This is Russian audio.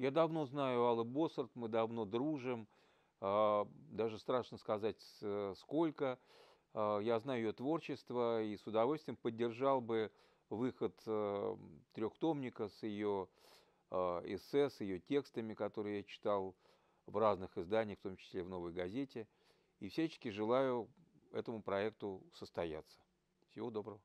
Я давно знаю Аллы Боссарт, мы давно дружим, а, даже страшно сказать сколько. А, я знаю ее творчество и с удовольствием поддержал бы выход э, трехтомника с ее а, эссе, с ее текстами, которые я читал в разных изданиях, в том числе в «Новой газете». И всячески желаю этому проекту состояться. Всего доброго.